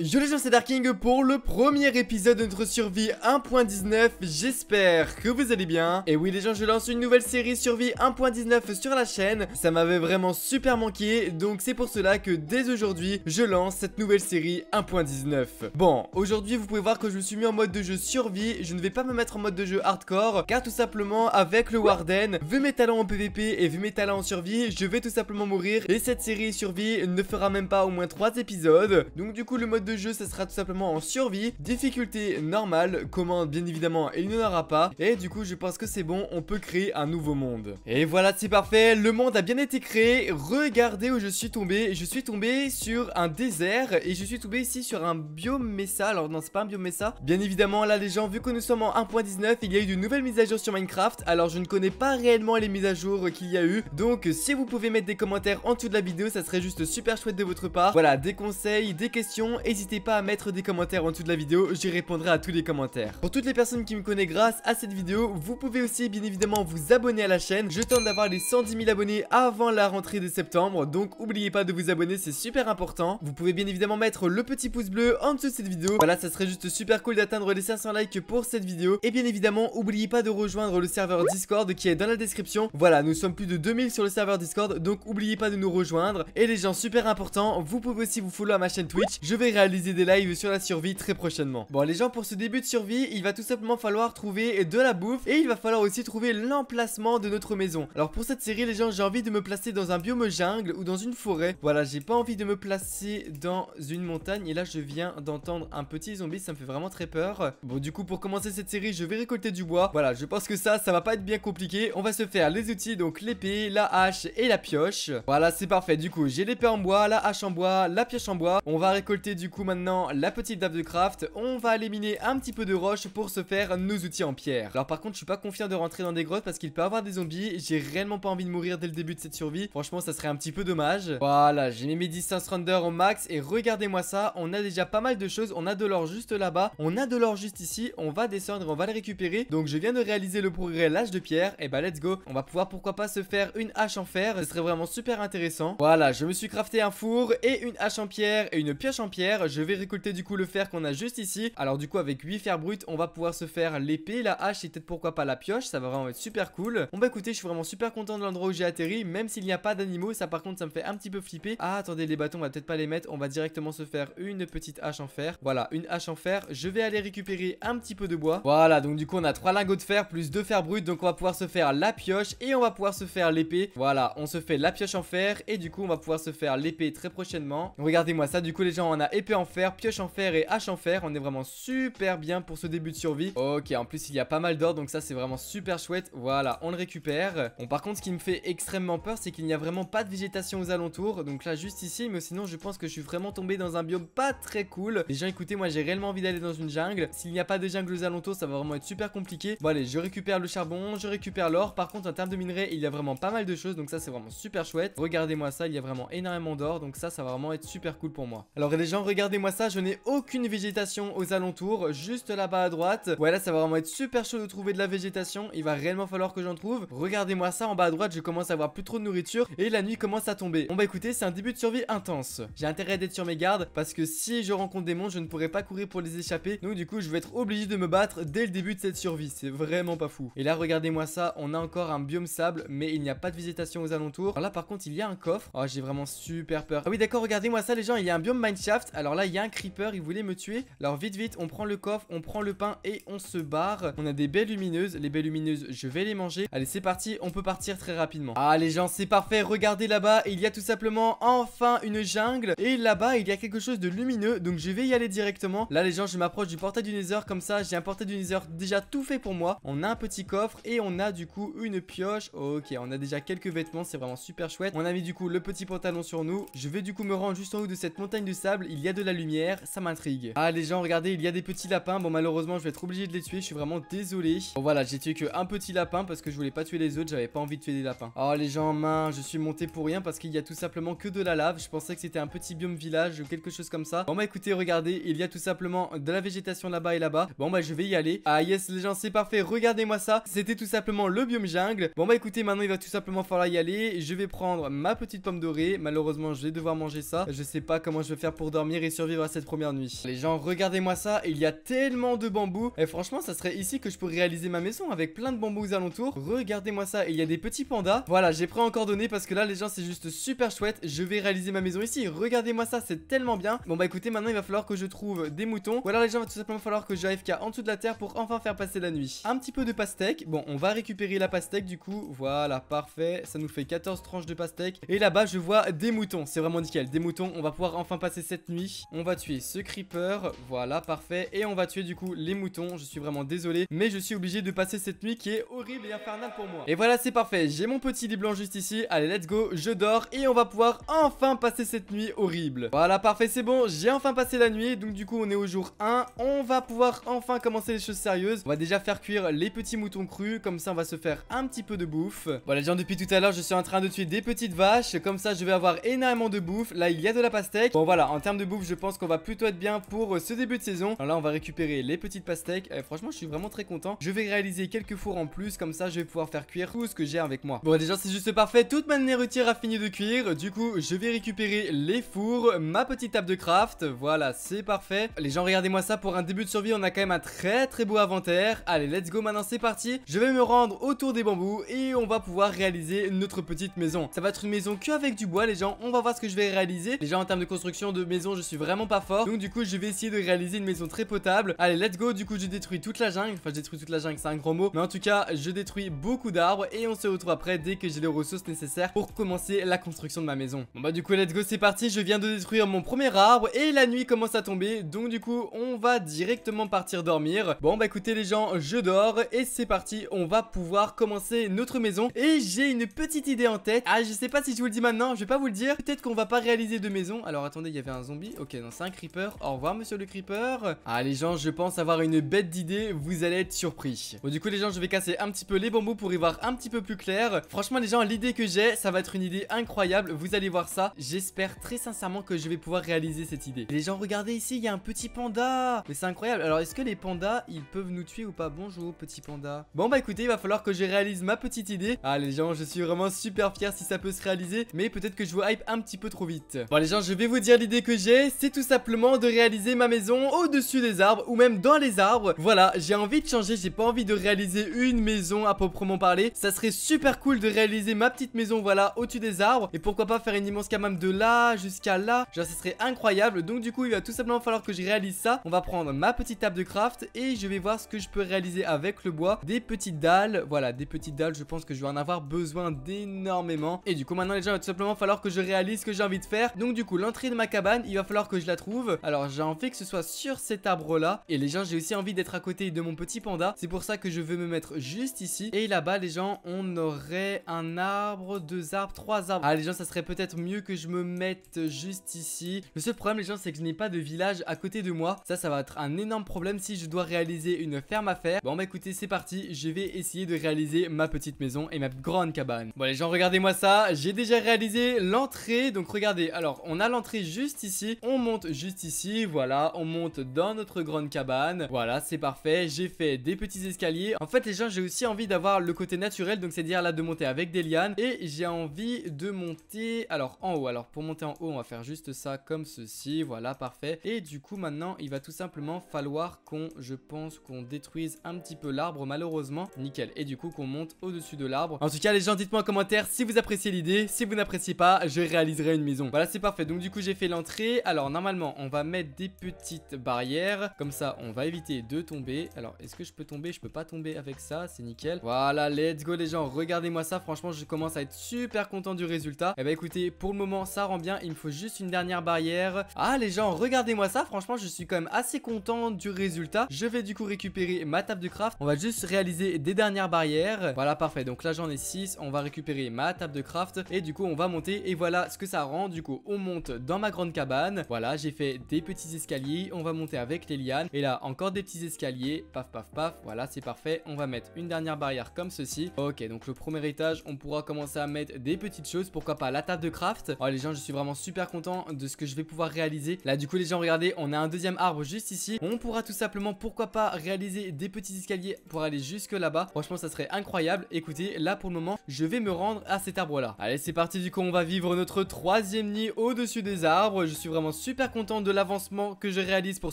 Yo les gens c'est Darking pour le premier épisode de notre survie 1.19 J'espère que vous allez bien Et oui les gens je lance une nouvelle série survie 1.19 sur la chaîne Ça m'avait vraiment super manqué Donc c'est pour cela que dès aujourd'hui je lance cette nouvelle série 1.19 Bon aujourd'hui vous pouvez voir que je me suis mis en mode de jeu survie Je ne vais pas me mettre en mode de jeu hardcore Car tout simplement avec le Warden Vu mes talents en PVP et vu mes talents en survie Je vais tout simplement mourir Et cette série survie ne fera même pas au moins 3 épisodes Donc du coup le mode de jeu, ça sera tout simplement en survie, difficulté normale, commande bien évidemment il n'y en aura pas, et du coup je pense que c'est bon, on peut créer un nouveau monde. Et voilà, c'est parfait, le monde a bien été créé, regardez où je suis tombé, je suis tombé sur un désert, et je suis tombé ici sur un biome ça alors non c'est pas un biome ça bien évidemment là les gens, vu que nous sommes en 1.19, il y a eu de nouvelles mises à jour sur Minecraft, alors je ne connais pas réellement les mises à jour qu'il y a eu, donc si vous pouvez mettre des commentaires en dessous de la vidéo, ça serait juste super chouette de votre part, voilà, des conseils, des questions, et n'hésitez pas à mettre des commentaires en dessous de la vidéo, j'y répondrai à tous les commentaires. Pour toutes les personnes qui me connaissent grâce à cette vidéo, vous pouvez aussi bien évidemment vous abonner à la chaîne. Je tente d'avoir les 110 000 abonnés avant la rentrée de septembre, donc n'oubliez pas de vous abonner, c'est super important. Vous pouvez bien évidemment mettre le petit pouce bleu en dessous de cette vidéo. Voilà, ça serait juste super cool d'atteindre les 500 likes pour cette vidéo. Et bien évidemment, n'oubliez pas de rejoindre le serveur Discord qui est dans la description. Voilà, nous sommes plus de 2000 sur le serveur Discord, donc n'oubliez pas de nous rejoindre. Et les gens super importants, vous pouvez aussi vous follow à ma chaîne Twitch. Je vais réaliser des lives sur la survie très prochainement. Bon les gens, pour ce début de survie, il va tout simplement falloir trouver de la bouffe et il va falloir aussi trouver l'emplacement de notre maison. Alors pour cette série les gens, j'ai envie de me placer dans un biome jungle ou dans une forêt. Voilà, j'ai pas envie de me placer dans une montagne et là je viens d'entendre un petit zombie, ça me fait vraiment très peur. Bon du coup pour commencer cette série, je vais récolter du bois. Voilà, je pense que ça, ça va pas être bien compliqué. On va se faire les outils, donc l'épée, la hache et la pioche. Voilà, c'est parfait. Du coup, j'ai l'épée en bois, la hache en bois, la pioche en bois. On va récolter du coup maintenant la petite dame de craft, on va aller miner un petit peu de roche pour se faire nos outils en pierre. Alors par contre je suis pas confiant de rentrer dans des grottes parce qu'il peut y avoir des zombies, j'ai réellement pas envie de mourir dès le début de cette survie, franchement ça serait un petit peu dommage. Voilà, j'ai mis mes distance render au max et regardez-moi ça, on a déjà pas mal de choses, on a de l'or juste là-bas, on a de l'or juste ici, on va descendre, on va le récupérer. Donc je viens de réaliser le progrès l'âge de pierre, et eh bah ben, let's go, on va pouvoir pourquoi pas se faire une hache en fer, ce serait vraiment super intéressant. Voilà, je me suis crafté un four et une hache en pierre et une pioche en pierre, je vais récolter du coup le fer qu'on a juste ici. Alors du coup avec 8 fers bruts, on va pouvoir se faire l'épée, la hache et peut-être pourquoi pas la pioche, ça va vraiment être super cool. Bon bah écoutez, je suis vraiment super content de l'endroit où j'ai atterri, même s'il n'y a pas d'animaux, ça par contre ça me fait un petit peu flipper. Ah attendez, les bâtons, on va peut-être pas les mettre, on va directement se faire une petite hache en fer. Voilà, une hache en fer, je vais aller récupérer un petit peu de bois. Voilà, donc du coup on a 3 lingots de fer plus 2 fer brut. donc on va pouvoir se faire la pioche et on va pouvoir se faire l'épée. Voilà, on se fait la pioche en fer et du coup on va pouvoir se faire l'épée très prochainement. Regardez-moi ça, du coup les gens on a en fer, pioche en fer et hache en fer. On est vraiment super bien pour ce début de survie. Ok, en plus il y a pas mal d'or, donc ça c'est vraiment super chouette. Voilà, on le récupère. Bon, par contre, ce qui me fait extrêmement peur, c'est qu'il n'y a vraiment pas de végétation aux alentours. Donc là, juste ici, mais sinon je pense que je suis vraiment tombé dans un biome pas très cool. Déjà, écoutez, moi j'ai réellement envie d'aller dans une jungle. S'il n'y a pas de jungle aux alentours, ça va vraiment être super compliqué. Bon allez, je récupère le charbon, je récupère l'or. Par contre, en termes de minerais, il y a vraiment pas mal de choses, donc ça c'est vraiment super chouette. Regardez-moi ça, il y a vraiment énormément d'or, donc ça, ça va vraiment être super cool pour moi. Alors les gens, regardez-moi ça, je n'ai aucune végétation aux alentours, juste là-bas à droite. Voilà, ça va vraiment être super chaud de trouver de la végétation, il va réellement falloir que j'en trouve. Regardez-moi ça, en bas à droite, je commence à avoir plus trop de nourriture et la nuit commence à tomber. Bon bah écoutez, c'est un début de survie intense. J'ai intérêt d'être sur mes gardes parce que si je rencontre des monstres, je ne pourrai pas courir pour les échapper. Donc du coup, je vais être obligé de me battre dès le début de cette survie, c'est vraiment pas fou. Et là, regardez-moi ça, on a encore un biome sable, mais il n'y a pas de végétation aux alentours. Alors là, par contre, il y a un coffre. Oh, j'ai vraiment super peur. Ah oui, d'accord, regardez-moi ça les gens, il y a un biome Minecraft. Alors alors là, il y a un creeper, il voulait me tuer. Alors vite, vite, on prend le coffre, on prend le pain et on se barre. On a des baies lumineuses. Les baies lumineuses, je vais les manger. Allez, c'est parti, on peut partir très rapidement. Ah les gens, c'est parfait. Regardez là-bas, il y a tout simplement enfin une jungle. Et là-bas, il y a quelque chose de lumineux. Donc je vais y aller directement. Là les gens, je m'approche du portail du Nether. Comme ça, j'ai un portail du Nether déjà tout fait pour moi. On a un petit coffre et on a du coup une pioche. Ok, on a déjà quelques vêtements, c'est vraiment super chouette. On a mis du coup le petit pantalon sur nous. Je vais du coup me rendre juste en haut de cette montagne de sable. Il y a de la lumière, ça m'intrigue. Ah les gens, regardez, il y a des petits lapins. Bon malheureusement, je vais être obligé de les tuer, je suis vraiment désolé. Bon voilà, j'ai tué que un petit lapin parce que je voulais pas tuer les autres, j'avais pas envie de tuer des lapins. Oh les gens, mince, je suis monté pour rien parce qu'il y a tout simplement que de la lave. Je pensais que c'était un petit biome village ou quelque chose comme ça. Bon bah écoutez, regardez, il y a tout simplement de la végétation là-bas et là-bas. Bon bah je vais y aller. Ah yes les gens, c'est parfait, regardez-moi ça. C'était tout simplement le biome jungle. Bon bah écoutez, maintenant il va tout simplement falloir y aller. Je vais prendre ma petite pomme dorée. Malheureusement, je vais devoir manger ça. Je sais pas comment je vais faire pour dormir et survivre à cette première nuit. Les gens, regardez-moi ça, il y a tellement de bambous. Et franchement, ça serait ici que je pourrais réaliser ma maison avec plein de bambous aux alentours. Regardez-moi ça, il y a des petits pandas. Voilà, j'ai pris encore donné parce que là, les gens, c'est juste super chouette. Je vais réaliser ma maison ici. Regardez-moi ça, c'est tellement bien. Bon, bah écoutez, maintenant, il va falloir que je trouve des moutons. Voilà, les gens, il va tout simplement falloir que j'arrive qu'à en dessous de la terre pour enfin faire passer la nuit. Un petit peu de pastèque. Bon, on va récupérer la pastèque du coup. Voilà, parfait. Ça nous fait 14 tranches de pastèque. Et là-bas, je vois des moutons. C'est vraiment nickel. Des moutons, on va pouvoir enfin passer cette nuit. On va tuer ce creeper, voilà, parfait. Et on va tuer du coup les moutons, je suis vraiment désolé, mais je suis obligé de passer cette nuit qui est horrible et infernale pour moi. Et voilà, c'est parfait, j'ai mon petit lit blanc juste ici. Allez, let's go, je dors et on va pouvoir enfin passer cette nuit horrible. Voilà, parfait, c'est bon, j'ai enfin passé la nuit, donc du coup on est au jour 1. On va pouvoir enfin commencer les choses sérieuses. On va déjà faire cuire les petits moutons crus, comme ça on va se faire un petit peu de bouffe. Voilà, les gens, depuis tout à l'heure, je suis en train de tuer des petites vaches, comme ça je vais avoir énormément de bouffe. Là, il y a de la pastèque. Bon voilà, en termes de bouffe, je pense qu'on va plutôt être bien pour euh, ce début de saison. Alors là, on va récupérer les petites pastèques. Euh, franchement, je suis vraiment très content. Je vais réaliser quelques fours en plus, comme ça, je vais pouvoir faire cuire tout ce que j'ai avec moi. Bon, déjà, c'est juste parfait. Toute ma nourriture a fini de cuire. Du coup, je vais récupérer les fours, ma petite table de craft. Voilà, c'est parfait. Les gens, regardez-moi ça. Pour un début de survie, on a quand même un très très beau inventaire. Allez, let's go maintenant, c'est parti. Je vais me rendre autour des bambous et on va pouvoir réaliser notre petite maison. Ça va être une maison qu'avec du bois, les gens. On va voir ce que je vais réaliser. Déjà, en termes de construction de maison, je suis vraiment pas fort. Donc du coup, je vais essayer de réaliser une maison très potable. Allez, let's go. Du coup, je détruis toute la jungle. Enfin, je détruis toute la jungle, c'est un gros mot. Mais en tout cas, je détruis beaucoup d'arbres et on se retrouve après dès que j'ai les ressources nécessaires pour commencer la construction de ma maison. Bon bah du coup, let's go, c'est parti. Je viens de détruire mon premier arbre et la nuit commence à tomber. Donc du coup, on va directement partir dormir. Bon bah écoutez les gens, je dors et c'est parti. On va pouvoir commencer notre maison et j'ai une petite idée en tête. Ah, je sais pas si je vous le dis maintenant, je vais pas vous le dire. Peut-être qu'on va pas réaliser de maison. Alors attendez, il y avait un zombie. Ok, non, c'est un creeper. Au revoir, monsieur le creeper. Ah, les gens, je pense avoir une bête d'idée. Vous allez être surpris. Bon, du coup, les gens, je vais casser un petit peu les bambous pour y voir un petit peu plus clair. Franchement, les gens, l'idée que j'ai, ça va être une idée incroyable. Vous allez voir ça. J'espère très sincèrement que je vais pouvoir réaliser cette idée. Les gens, regardez ici, il y a un petit panda. Mais c'est incroyable. Alors, est-ce que les pandas, ils peuvent nous tuer ou pas Bonjour, petit panda. Bon, bah écoutez, il va falloir que je réalise ma petite idée. Ah, les gens, je suis vraiment super fier si ça peut se réaliser. Mais peut-être que je vous hype un petit peu trop vite. Bon, les gens, je vais vous dire l'idée que j'ai c'est tout simplement de réaliser ma maison au-dessus des arbres ou même dans les arbres. Voilà, j'ai envie de changer, j'ai pas envie de réaliser une maison à proprement parler. Ça serait super cool de réaliser ma petite maison, voilà, au-dessus des arbres. Et pourquoi pas faire une immense cabane de là jusqu'à là. Genre, ça serait incroyable. Donc, du coup, il va tout simplement falloir que je réalise ça. On va prendre ma petite table de craft et je vais voir ce que je peux réaliser avec le bois. Des petites dalles, voilà, des petites dalles. Je pense que je vais en avoir besoin d'énormément. Et du coup, maintenant, les gens, il va tout simplement falloir que je réalise ce que j'ai envie de faire. Donc, du coup, l'entrée de ma cabane, il va falloir que je la trouve. Alors j'ai envie que ce soit sur cet arbre là. Et les gens, j'ai aussi envie d'être à côté de mon petit panda. C'est pour ça que je veux me mettre juste ici. Et là-bas, les gens, on aurait un arbre, deux arbres, trois arbres. Ah les gens, ça serait peut-être mieux que je me mette juste ici. Le seul problème, les gens, c'est que je n'ai pas de village à côté de moi. Ça, ça va être un énorme problème si je dois réaliser une ferme à faire. Bon bah écoutez, c'est parti. Je vais essayer de réaliser ma petite maison et ma grande cabane. Bon les gens, regardez-moi ça. J'ai déjà réalisé l'entrée. Donc regardez, alors on a l'entrée juste ici on monte juste ici, voilà, on monte dans notre grande cabane. Voilà, c'est parfait, j'ai fait des petits escaliers. En fait les gens, j'ai aussi envie d'avoir le côté naturel, donc c'est-à-dire là de monter avec des lianes. Et j'ai envie de monter, alors en haut, alors pour monter en haut, on va faire juste ça comme ceci, voilà, parfait. Et du coup maintenant, il va tout simplement falloir qu'on, je pense, qu'on détruise un petit peu l'arbre malheureusement. Nickel, et du coup qu'on monte au-dessus de l'arbre. En tout cas les gens, dites-moi en commentaire si vous appréciez l'idée, si vous n'appréciez pas, je réaliserai une maison. Voilà, c'est parfait, donc du coup j'ai fait l'entrée. Alors normalement on va mettre des petites barrières, comme ça on va éviter de tomber. Alors est-ce que je peux tomber Je peux pas tomber avec ça, c'est nickel. Voilà, let's go les gens, regardez-moi ça, franchement je commence à être super content du résultat. Et eh bah ben, écoutez, pour le moment ça rend bien, il me faut juste une dernière barrière. Ah les gens, regardez-moi ça, franchement je suis quand même assez content du résultat. Je vais du coup récupérer ma table de craft, on va juste réaliser des dernières barrières. Voilà parfait, donc là j'en ai 6, on va récupérer ma table de craft et du coup on va monter et voilà ce que ça rend. Du coup on monte dans ma grande cabane. Voilà, j'ai fait des petits escaliers. On va monter avec les lianes. Et là, encore des petits escaliers. Paf, paf, paf. Voilà, c'est parfait. On va mettre une dernière barrière comme ceci. Ok, donc le premier étage, on pourra commencer à mettre des petites choses. Pourquoi pas la table de craft. Oh, les gens, je suis vraiment super content de ce que je vais pouvoir réaliser. Là, du coup, les gens, regardez, on a un deuxième arbre juste ici. On pourra tout simplement, pourquoi pas, réaliser des petits escaliers pour aller jusque là-bas. Franchement, ça serait incroyable. Écoutez, là, pour le moment, je vais me rendre à cet arbre-là. Allez, c'est parti. Du coup, on va vivre notre troisième nid au-dessus des arbres. Je suis vraiment super content de l'avancement que je réalise pour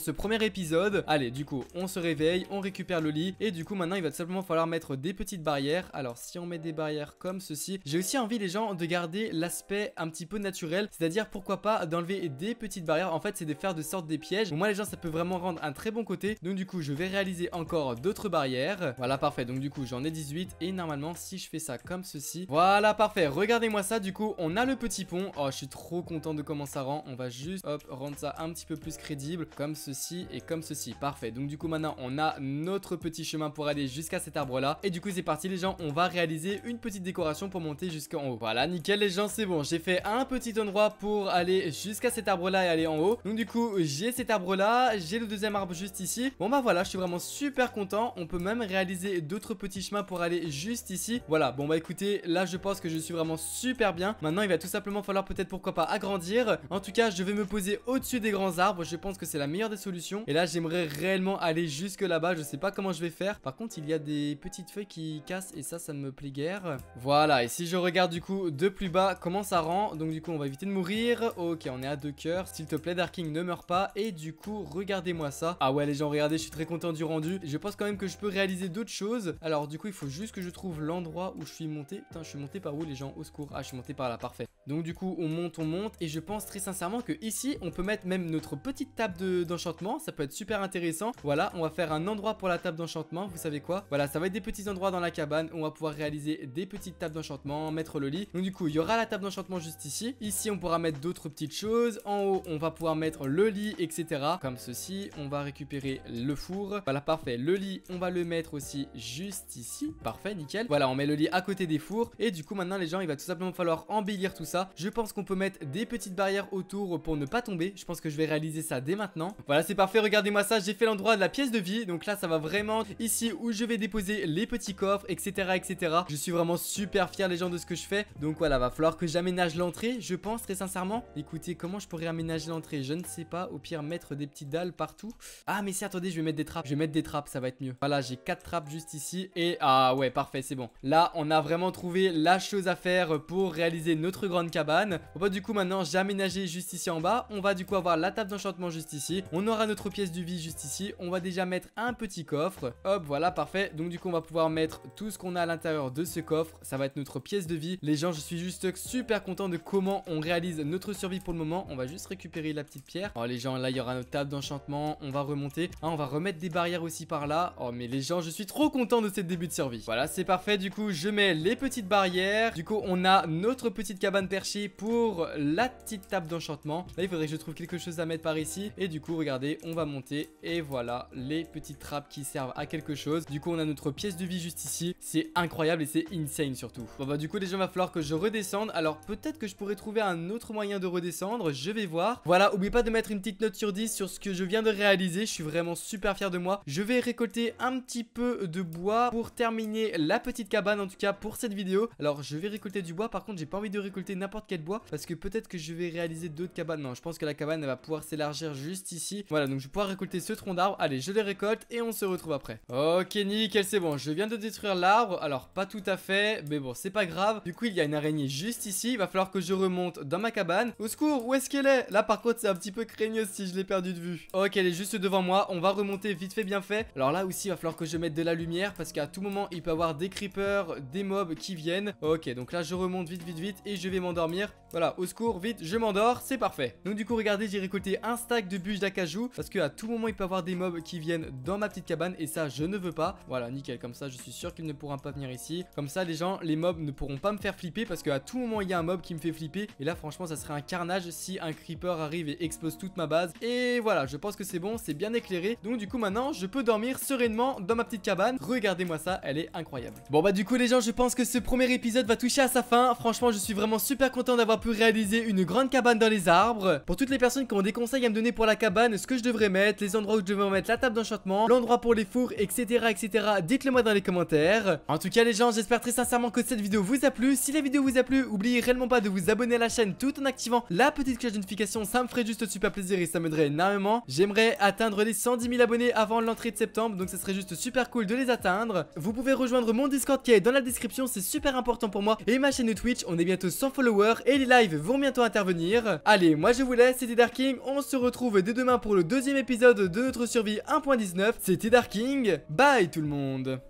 ce premier épisode. Allez, du coup, on se réveille, on récupère le lit et du coup, maintenant, il va simplement falloir mettre des petites barrières. Alors, si on met des barrières comme ceci, j'ai aussi envie, les gens, de garder l'aspect un petit peu naturel, c'est-à-dire, pourquoi pas, d'enlever des petites barrières. En fait, c'est de faire de sorte des pièges. moi, les gens, ça peut vraiment rendre un très bon côté. Donc, du coup, je vais réaliser encore d'autres barrières. Voilà, parfait. Donc, du coup, j'en ai 18 et normalement, si je fais ça comme ceci, voilà, parfait. Regardez-moi ça, du coup, on a le petit pont. Oh, je suis trop content de comment ça rend. On va juste rendre ça un petit peu plus crédible, comme ceci et comme ceci. Parfait, donc du coup maintenant on a notre petit chemin pour aller jusqu'à cet arbre là. Et du coup c'est parti les gens, on va réaliser une petite décoration pour monter jusqu'en haut. Voilà, nickel les gens, c'est bon, j'ai fait un petit endroit pour aller jusqu'à cet arbre là et aller en haut. Donc du coup j'ai cet arbre là, j'ai le deuxième arbre juste ici. Bon bah voilà, je suis vraiment super content, on peut même réaliser d'autres petits chemins pour aller juste ici. Voilà, bon bah écoutez, là je pense que je suis vraiment super bien. Maintenant il va tout simplement falloir peut-être pourquoi pas agrandir. En tout cas je vais me poser au-dessus des grands arbres. Je pense que c'est la meilleure des solutions. Et là, j'aimerais réellement aller jusque là-bas. Je sais pas comment je vais faire. Par contre, il y a des petites feuilles qui cassent et ça, ça me plaît guère. Voilà, et si je regarde du coup de plus bas comment ça rend. Donc du coup, on va éviter de mourir. Ok, on est à deux cœurs. S'il te plaît, Dark King ne meurs pas. Et du coup, regardez-moi ça. Ah ouais, les gens, regardez, je suis très content du rendu. Je pense quand même que je peux réaliser d'autres choses. Alors du coup, il faut juste que je trouve l'endroit où je suis monté. Putain, je suis monté par où les gens Au secours. Ah, je suis monté par là, parfait. Donc du coup, on monte, on monte. Et je pense très sincèrement que ici, on peut mettre même notre petite table d'enchantement. ça peut être super intéressant. Voilà, on va faire un endroit pour la table d'enchantement. Vous savez quoi Voilà, ça va être des petits endroits dans la cabane. on va pouvoir réaliser des petites tables d'enchantement, mettre le lit. Donc du coup, il y aura la table d'enchantement juste ici. Ici, on pourra mettre d'autres petites choses. En haut, on va pouvoir mettre le lit, etc. Comme ceci. On va récupérer le four. Voilà, parfait. Le lit, on va le mettre aussi juste ici. Parfait, nickel. Voilà, on met le lit à côté des fours. Et du coup, maintenant, les gens, il va tout simplement falloir embellir tout ça. Je pense qu'on peut mettre des petites barrières autour pour ne pas tomber. Je pense que je vais réaliser ça dès maintenant. Voilà, c'est parfait. Regardez-moi ça. J'ai fait l'endroit de la pièce de vie. Donc là, ça va vraiment ici où je vais déposer les petits coffres, etc. etc. Je suis vraiment super fier, les gens, de ce que je fais. Donc voilà, va falloir que j'aménage l'entrée. Je pense très sincèrement. Écoutez, comment je pourrais aménager l'entrée Je ne sais pas. Au pire, mettre des petites dalles partout. Ah, mais si, attendez, je vais mettre des trappes. Je vais mettre des trappes, ça va être mieux. Voilà, j'ai quatre trappes juste ici. Et ah ouais, parfait, c'est bon. Là, on a vraiment trouvé la chose à faire pour réaliser notre grande cabane. Bon, bah, du coup, maintenant, j'ai juste ici en bas on va du coup avoir la table d'enchantement juste ici. On aura notre pièce de vie juste ici. On va déjà mettre un petit coffre. Hop, voilà, parfait. Donc du coup, on va pouvoir mettre tout ce qu'on a à l'intérieur de ce coffre. Ça va être notre pièce de vie. Les gens, je suis juste super content de comment on réalise notre survie pour le moment. On va juste récupérer la petite pierre. Oh les gens, là, il y aura notre table d'enchantement. On va remonter. Ah, on va remettre des barrières aussi par là. Oh mais les gens, je suis trop content de ce début de survie. Voilà, c'est parfait. Du coup, je mets les petites barrières. Du coup, on a notre petite cabane perchée pour la petite table d'enchantement. Là, il faudrait que je trouve quelque chose à mettre par ici. Et du coup, regardez, on va monter. Et voilà, les petites trappes qui servent à quelque chose. Du coup, on a notre pièce de vie juste ici. C'est incroyable et c'est insane surtout. Bon bah du coup, déjà, il va falloir que je redescende. Alors peut-être que je pourrais trouver un autre moyen de redescendre. Je vais voir. Voilà, oublie pas de mettre une petite note sur 10 sur ce que je viens de réaliser. Je suis vraiment super fier de moi. Je vais récolter un petit peu de bois pour terminer la petite cabane en tout cas pour cette vidéo. Alors je vais récolter du bois. Par contre, j'ai pas envie de récolter n'importe quel bois parce que peut-être que je vais réaliser d'autres cabanes. Non, je pense que la cabane va pouvoir s'élargir juste ici. Voilà, donc je vais pouvoir récolter ce tronc d'arbre. Allez, je les récolte et on se retrouve après. Ok, nickel, c'est bon. Je viens de détruire l'arbre. Alors, pas tout à fait, mais bon, c'est pas grave. Du coup, il y a une araignée juste ici. Il va falloir que je remonte dans ma cabane. Au secours, où est-ce qu'elle est Là, par contre, c'est un petit peu craigneuse si je l'ai perdu de vue. Ok, elle est juste devant moi. On va remonter vite fait, bien fait. Alors là aussi, il va falloir que je mette de la lumière parce qu'à tout moment, il peut y avoir des creepers, des mobs qui viennent. Ok, donc là, je remonte vite, vite, vite et je vais m'endormir. Voilà, au secours, vite, je m'endors. C'est parfait. Donc du coup regardez j'ai récolté un stack de bûches d'acajou parce que à tout moment il peut y avoir des mobs qui viennent dans ma petite cabane et ça je ne veux pas. Voilà nickel comme ça je suis sûr qu'ils ne pourront pas venir ici. Comme ça les gens, les mobs ne pourront pas me faire flipper parce qu'à tout moment il y a un mob qui me fait flipper et là franchement ça serait un carnage si un creeper arrive et explose toute ma base. Et voilà je pense que c'est bon c'est bien éclairé donc du coup maintenant je peux dormir sereinement dans ma petite cabane. Regardez-moi ça elle est incroyable. Bon bah du coup les gens je pense que ce premier épisode va toucher à sa fin. Franchement je suis vraiment super content d'avoir pu réaliser une grande cabane dans les arbres. Pour toutes les personnes qui ont des conseils à me donner pour la cabane, ce que je devrais mettre, les endroits où je devrais mettre la table d'enchantement, l'endroit pour les fours, etc. etc. Dites-le moi dans les commentaires. En tout cas les gens, j'espère très sincèrement que cette vidéo vous a plu. Si la vidéo vous a plu, oubliez réellement pas de vous abonner à la chaîne tout en activant la petite cloche de notification. Ça me ferait juste super plaisir et ça m'aiderait énormément. J'aimerais atteindre les 110 000 abonnés avant l'entrée de septembre, donc ça serait juste super cool de les atteindre. Vous pouvez rejoindre mon Discord qui est dans la description, c'est super important pour moi. Et ma chaîne Twitch, on est bientôt 100 followers et les lives vont bientôt intervenir. Allez, moi je vous c'était Darking. On se retrouve dès demain pour le deuxième épisode de notre survie 1.19. C'était Darking. Bye tout le monde